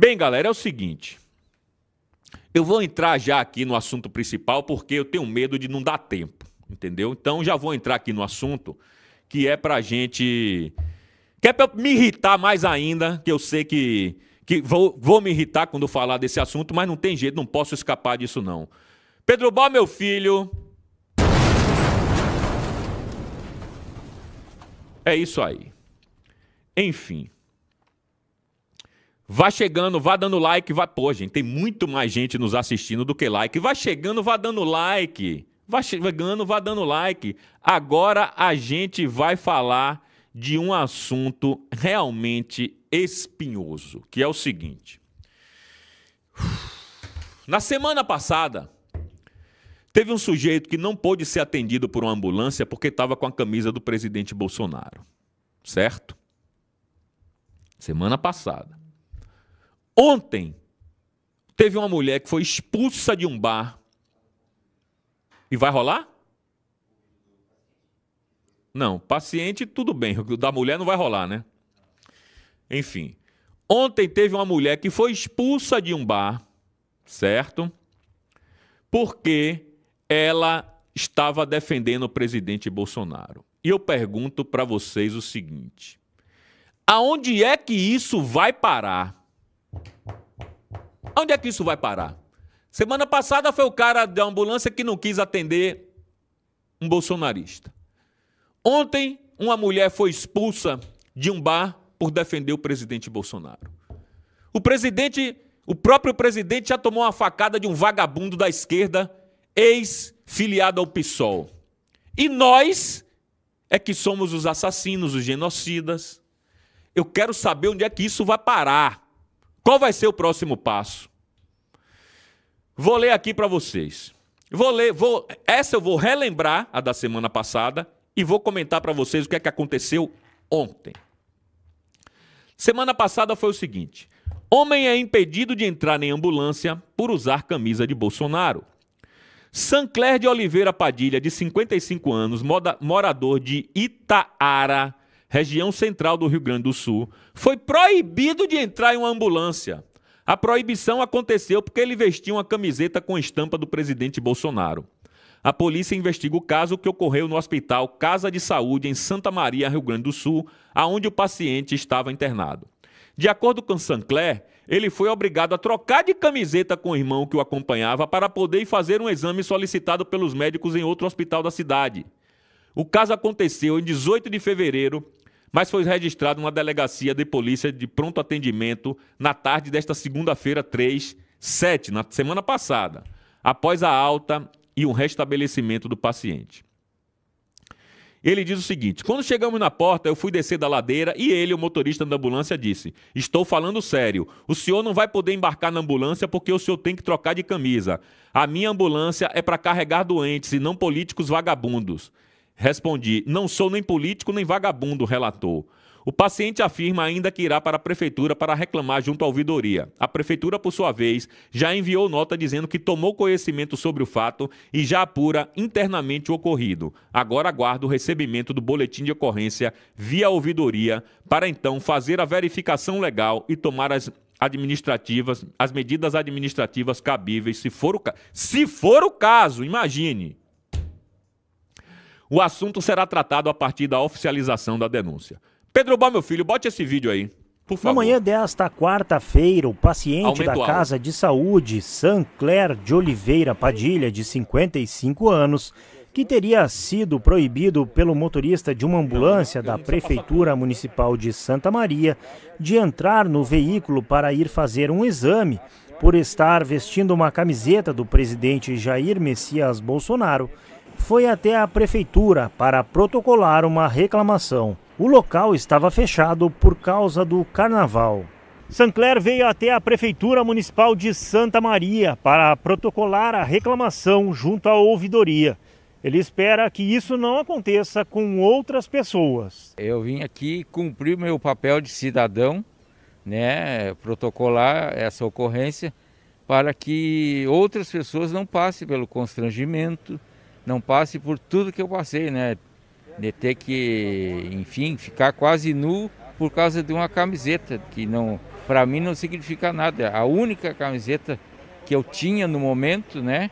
Bem, galera, é o seguinte. Eu vou entrar já aqui no assunto principal porque eu tenho medo de não dar tempo, entendeu? Então já vou entrar aqui no assunto que é pra gente. Que é pra me irritar mais ainda, que eu sei que, que vou, vou me irritar quando falar desse assunto, mas não tem jeito, não posso escapar disso não. Pedro Bó, meu filho. É isso aí. Enfim. Vá chegando, vá dando like, vá. Pô, gente, tem muito mais gente nos assistindo do que like. Vá chegando, vá dando like. Vá chegando, vá dando like. Agora a gente vai falar de um assunto realmente espinhoso, que é o seguinte. Na semana passada, teve um sujeito que não pôde ser atendido por uma ambulância porque estava com a camisa do presidente Bolsonaro. Certo? Semana passada. Ontem, teve uma mulher que foi expulsa de um bar. E vai rolar? Não, paciente, tudo bem. O da mulher não vai rolar, né? Enfim. Ontem teve uma mulher que foi expulsa de um bar, certo? Porque ela estava defendendo o presidente Bolsonaro. E eu pergunto para vocês o seguinte: aonde é que isso vai parar? Onde é que isso vai parar? Semana passada foi o cara da ambulância que não quis atender um bolsonarista. Ontem, uma mulher foi expulsa de um bar por defender o presidente Bolsonaro. O presidente, o próprio presidente já tomou uma facada de um vagabundo da esquerda, ex-filiado ao PSOL. E nós é que somos os assassinos, os genocidas. Eu quero saber onde é que isso vai parar. Qual vai ser o próximo passo? Vou ler aqui para vocês. Vou ler, vou, essa eu vou relembrar a da semana passada e vou comentar para vocês o que é que aconteceu ontem. Semana passada foi o seguinte: homem é impedido de entrar em ambulância por usar camisa de Bolsonaro. Sancler de Oliveira Padilha, de 55 anos, morador de Itaara, região central do Rio Grande do Sul, foi proibido de entrar em uma ambulância. A proibição aconteceu porque ele vestia uma camiseta com estampa do presidente Bolsonaro. A polícia investiga o caso que ocorreu no hospital Casa de Saúde em Santa Maria, Rio Grande do Sul, aonde o paciente estava internado. De acordo com Sancler, ele foi obrigado a trocar de camiseta com o irmão que o acompanhava para poder fazer um exame solicitado pelos médicos em outro hospital da cidade. O caso aconteceu em 18 de fevereiro mas foi registrado uma delegacia de polícia de pronto atendimento na tarde desta segunda-feira, 3, 7, na semana passada, após a alta e um restabelecimento do paciente. Ele diz o seguinte: quando chegamos na porta, eu fui descer da ladeira e ele, o motorista da ambulância, disse: Estou falando sério. O senhor não vai poder embarcar na ambulância porque o senhor tem que trocar de camisa. A minha ambulância é para carregar doentes e não políticos vagabundos. Respondi: Não sou nem político nem vagabundo, relatou. O paciente afirma ainda que irá para a prefeitura para reclamar junto à ouvidoria. A prefeitura, por sua vez, já enviou nota dizendo que tomou conhecimento sobre o fato e já apura internamente o ocorrido. Agora aguarda o recebimento do boletim de ocorrência via ouvidoria para então fazer a verificação legal e tomar as administrativas, as medidas administrativas cabíveis, se for o, se for o caso, imagine. O assunto será tratado a partir da oficialização da denúncia. Pedro Bal, meu filho, bote esse vídeo aí. Por favor. Amanhã desta quarta-feira, o paciente Aumento da Casa de Saúde, Sancler de Oliveira Padilha, de 55 anos, que teria sido proibido pelo motorista de uma ambulância da Prefeitura Municipal de Santa Maria de entrar no veículo para ir fazer um exame por estar vestindo uma camiseta do presidente Jair Messias Bolsonaro, foi até a prefeitura para protocolar uma reclamação. O local estava fechado por causa do carnaval. Sancler veio até a Prefeitura Municipal de Santa Maria para protocolar a reclamação junto à ouvidoria. Ele espera que isso não aconteça com outras pessoas. Eu vim aqui cumprir meu papel de cidadão, né, protocolar essa ocorrência para que outras pessoas não passem pelo constrangimento, não passe por tudo que eu passei, né? De ter que, enfim, ficar quase nu por causa de uma camiseta que não, para mim não significa nada. A única camiseta que eu tinha no momento, né?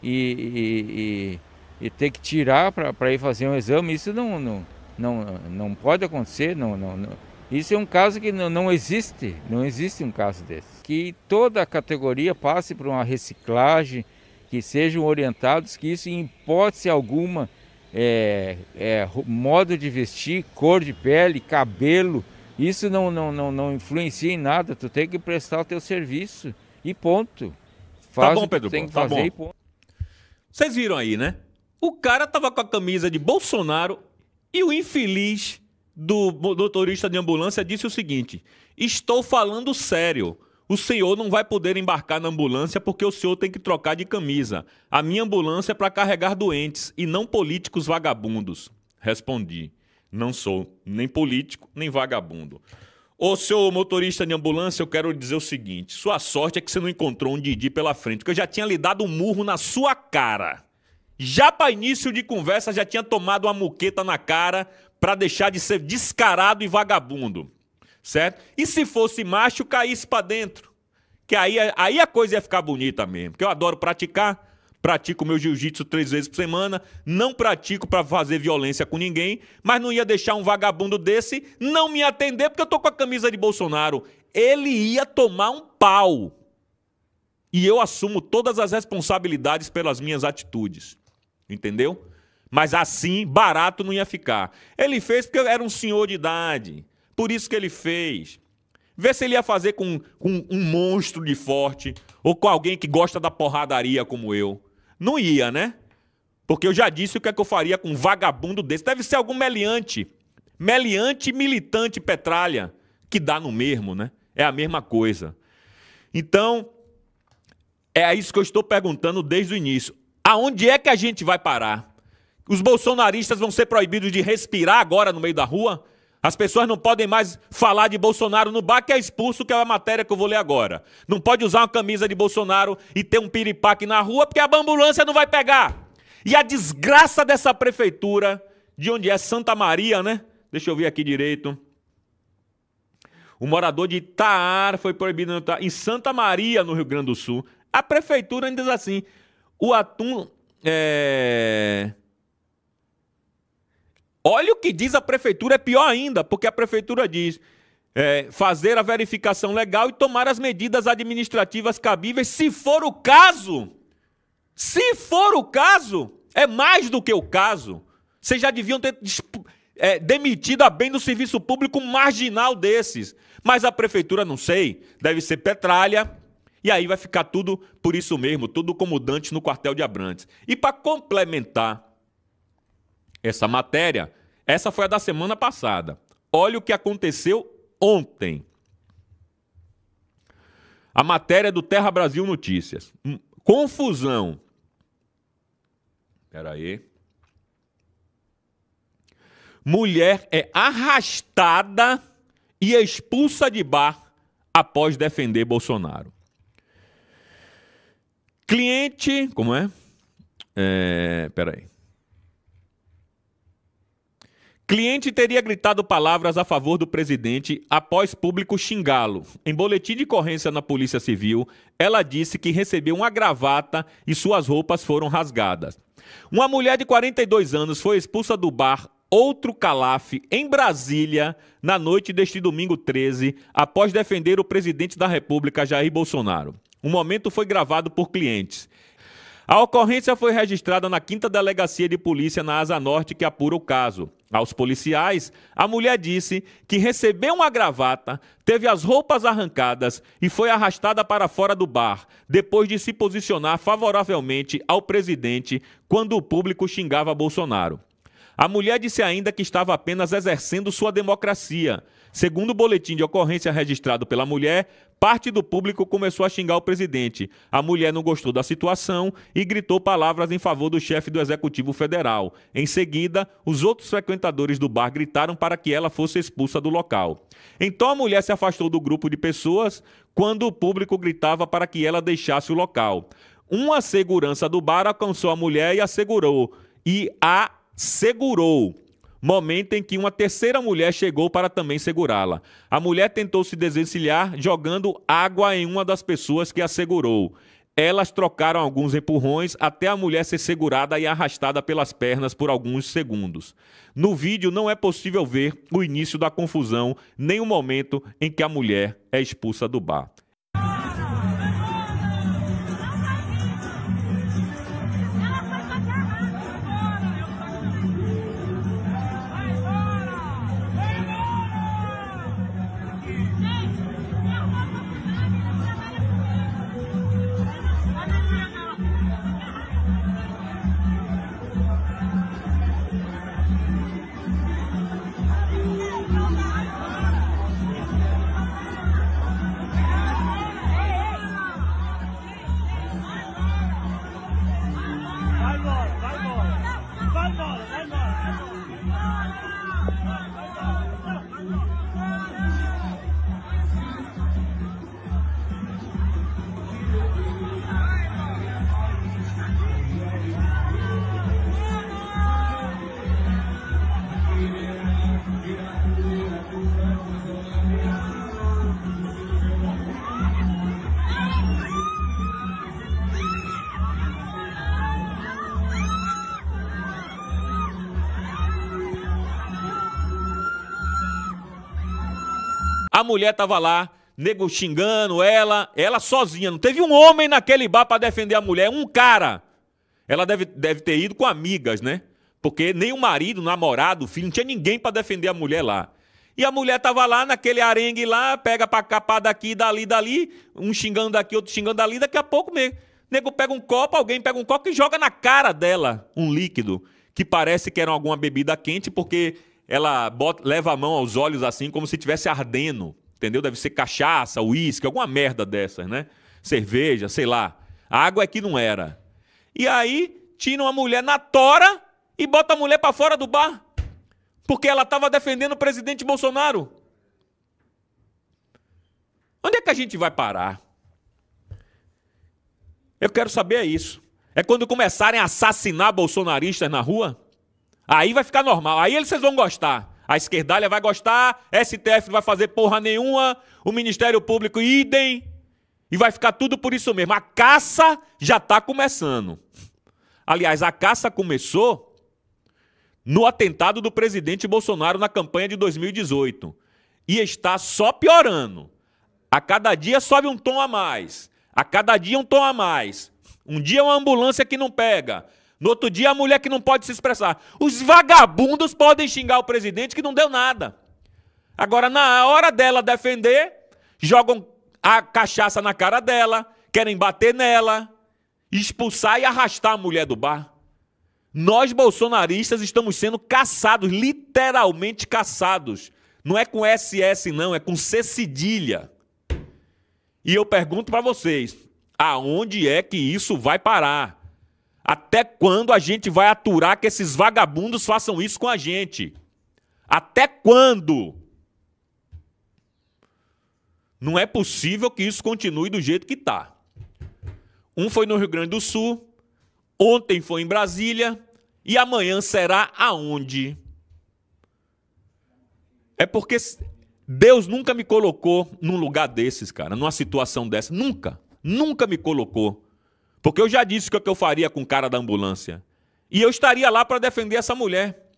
E, e, e, e ter que tirar para ir fazer um exame, isso não, não, não, não pode acontecer, não, não, não. Isso é um caso que não, não existe, não existe um caso desse. Que toda a categoria passe por uma reciclagem, que sejam orientados que isso, em hipótese alguma, é, é, modo de vestir, cor de pele, cabelo, isso não, não, não, não influencia em nada. Tu tem que prestar o teu serviço e ponto. Tá Faz tá bom, Pedro. Tem que tá fazer bom. e ponto. Vocês viram aí, né? O cara tava com a camisa de Bolsonaro e o infeliz do motorista de ambulância disse o seguinte: Estou falando sério. O senhor não vai poder embarcar na ambulância porque o senhor tem que trocar de camisa. A minha ambulância é para carregar doentes e não políticos vagabundos. Respondi: Não sou nem político, nem vagabundo. Ô, seu motorista de ambulância, eu quero dizer o seguinte: sua sorte é que você não encontrou um Didi pela frente, porque eu já tinha lhe dado um murro na sua cara. Já para início de conversa, já tinha tomado uma muqueta na cara para deixar de ser descarado e vagabundo certo? E se fosse macho, caísse para dentro. Que aí, aí a coisa ia ficar bonita mesmo. Que eu adoro praticar, pratico meu jiu-jitsu três vezes por semana, não pratico para fazer violência com ninguém, mas não ia deixar um vagabundo desse não me atender porque eu tô com a camisa de Bolsonaro. Ele ia tomar um pau. E eu assumo todas as responsabilidades pelas minhas atitudes. Entendeu? Mas assim, barato não ia ficar. Ele fez porque eu era um senhor de idade. Por isso que ele fez. Vê se ele ia fazer com, com um monstro de forte ou com alguém que gosta da porradaria como eu. Não ia, né? Porque eu já disse o que é que eu faria com um vagabundo desse. Deve ser algum meliante. Meliante militante petralha. Que dá no mesmo, né? É a mesma coisa. Então, é isso que eu estou perguntando desde o início. Aonde é que a gente vai parar? Os bolsonaristas vão ser proibidos de respirar agora no meio da rua? As pessoas não podem mais falar de Bolsonaro no bar que é expulso, que é a matéria que eu vou ler agora. Não pode usar uma camisa de Bolsonaro e ter um piripaque na rua porque a ambulância não vai pegar. E a desgraça dessa prefeitura, de onde é Santa Maria, né? Deixa eu ver aqui direito. O morador de Itaar foi proibido em Santa Maria, no Rio Grande do Sul. A prefeitura ainda diz assim: o atum é, Olha o que diz a prefeitura, é pior ainda, porque a prefeitura diz é, fazer a verificação legal e tomar as medidas administrativas cabíveis, se for o caso. Se for o caso, é mais do que o caso. Vocês já deviam ter é, demitido a bem do serviço público marginal desses. Mas a prefeitura, não sei, deve ser petralha. E aí vai ficar tudo por isso mesmo, tudo como Dante no quartel de Abrantes. E para complementar essa matéria. Essa foi a da semana passada. Olha o que aconteceu ontem. A matéria do Terra Brasil Notícias. Hum, confusão. Espera aí. Mulher é arrastada e é expulsa de bar após defender Bolsonaro. Cliente, como é? é peraí. Cliente teria gritado palavras a favor do presidente após público xingá-lo. Em boletim de ocorrência na Polícia Civil, ela disse que recebeu uma gravata e suas roupas foram rasgadas. Uma mulher de 42 anos foi expulsa do bar Outro Calafe, em Brasília, na noite deste domingo 13, após defender o presidente da República, Jair Bolsonaro. O momento foi gravado por clientes. A ocorrência foi registrada na 5 Delegacia de Polícia na Asa Norte, que apura o caso. Aos policiais, a mulher disse que recebeu uma gravata, teve as roupas arrancadas e foi arrastada para fora do bar, depois de se posicionar favoravelmente ao presidente quando o público xingava Bolsonaro. A mulher disse ainda que estava apenas exercendo sua democracia Segundo o boletim de ocorrência registrado pela mulher, parte do público começou a xingar o presidente. A mulher não gostou da situação e gritou palavras em favor do chefe do Executivo Federal. Em seguida, os outros frequentadores do bar gritaram para que ela fosse expulsa do local. Então a mulher se afastou do grupo de pessoas quando o público gritava para que ela deixasse o local. Uma segurança do bar alcançou a mulher e assegurou e a segurou momento em que uma terceira mulher chegou para também segurá-la. A mulher tentou se desvencilhar jogando água em uma das pessoas que a segurou. Elas trocaram alguns empurrões até a mulher ser segurada e arrastada pelas pernas por alguns segundos. No vídeo não é possível ver o início da confusão nem o momento em que a mulher é expulsa do bar. A mulher tava lá, nego xingando ela, ela sozinha. Não teve um homem naquele bar para defender a mulher, um cara. Ela deve, deve ter ido com amigas, né? Porque nem o marido, o namorado, o filho, não tinha ninguém para defender a mulher lá. E a mulher tava lá naquele arengue lá, pega pra capar daqui, dali, dali, um xingando daqui, outro xingando dali, daqui a pouco mesmo. Nego pega um copo, alguém pega um copo e joga na cara dela um líquido que parece que era alguma bebida quente, porque ela bota, leva a mão aos olhos assim, como se estivesse ardendo, entendeu? Deve ser cachaça, uísque, alguma merda dessas, né? Cerveja, sei lá. A água é que não era. E aí tira uma mulher na tora e bota a mulher para fora do bar, porque ela estava defendendo o presidente Bolsonaro. Onde é que a gente vai parar? Eu quero saber é isso. É quando começarem a assassinar bolsonaristas na rua? Aí vai ficar normal. Aí eles vão gostar. A esquerdalha vai gostar, STF não vai fazer porra nenhuma, o Ministério Público idem. E vai ficar tudo por isso mesmo. A caça já está começando. Aliás, a caça começou no atentado do presidente Bolsonaro na campanha de 2018. E está só piorando. A cada dia sobe um tom a mais. A cada dia um tom a mais. Um dia uma ambulância que não pega. No outro dia, a mulher que não pode se expressar. Os vagabundos podem xingar o presidente que não deu nada. Agora, na hora dela defender, jogam a cachaça na cara dela, querem bater nela, expulsar e arrastar a mulher do bar. Nós, bolsonaristas, estamos sendo caçados, literalmente caçados. Não é com SS, não, é com C cedilha. E eu pergunto para vocês: aonde é que isso vai parar? Até quando a gente vai aturar que esses vagabundos façam isso com a gente? Até quando? Não é possível que isso continue do jeito que está. Um foi no Rio Grande do Sul, ontem foi em Brasília e amanhã será aonde? É porque Deus nunca me colocou num lugar desses, cara, numa situação dessa. Nunca. Nunca me colocou. Porque eu já disse o é que eu faria com o cara da ambulância. E eu estaria lá para defender essa mulher.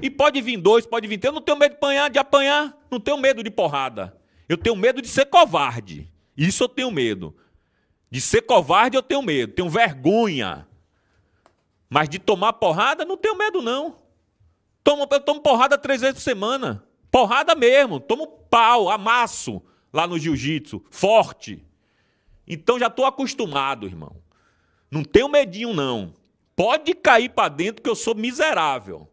E pode vir dois, pode vir três. Eu não tenho medo de apanhar, de apanhar. Não tenho medo de porrada. Eu tenho medo de ser covarde. Isso eu tenho medo. De ser covarde eu tenho medo. Tenho vergonha. Mas de tomar porrada, não tenho medo, não. Tomo, eu tomo porrada três vezes por semana. Porrada mesmo. Tomo pau, amasso lá no jiu-jitsu. Forte. Então já estou acostumado, irmão. Não tenho medinho, não. Pode cair para dentro que eu sou miserável.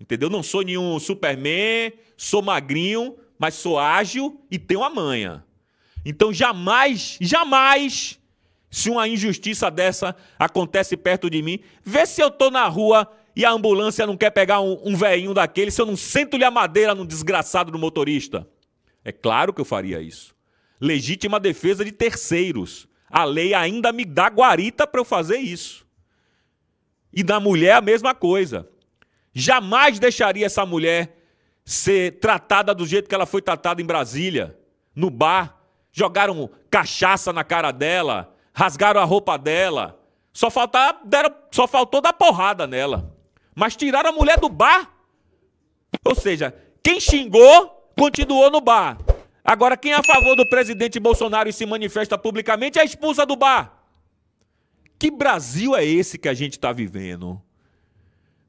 Entendeu? Não sou nenhum Superman, sou magrinho, mas sou ágil e tenho a manha. Então jamais, jamais, se uma injustiça dessa acontece perto de mim, vê se eu estou na rua e a ambulância não quer pegar um, um velhinho daquele, se eu não sento-lhe a madeira no desgraçado do motorista. É claro que eu faria isso legítima defesa de terceiros. A lei ainda me dá guarita para eu fazer isso. E da mulher a mesma coisa. Jamais deixaria essa mulher ser tratada do jeito que ela foi tratada em Brasília, no bar. Jogaram cachaça na cara dela, rasgaram a roupa dela. Só, faltava, deram, só faltou dar porrada nela. Mas tiraram a mulher do bar. Ou seja, quem xingou continuou no bar. Agora, quem é a favor do presidente Bolsonaro e se manifesta publicamente é expulsa do bar. Que Brasil é esse que a gente está vivendo?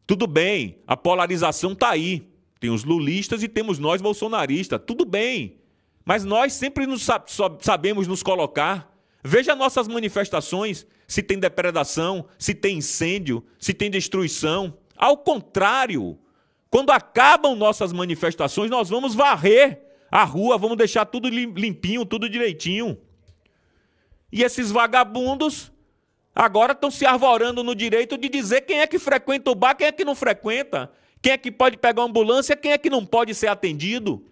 Tudo bem, a polarização está aí. Tem os lulistas e temos nós bolsonaristas. Tudo bem. Mas nós sempre nos sabemos nos colocar. Veja nossas manifestações: se tem depredação, se tem incêndio, se tem destruição. Ao contrário, quando acabam nossas manifestações, nós vamos varrer a rua, vamos deixar tudo limpinho, tudo direitinho. E esses vagabundos agora estão se arvorando no direito de dizer quem é que frequenta o bar, quem é que não frequenta, quem é que pode pegar ambulância, quem é que não pode ser atendido.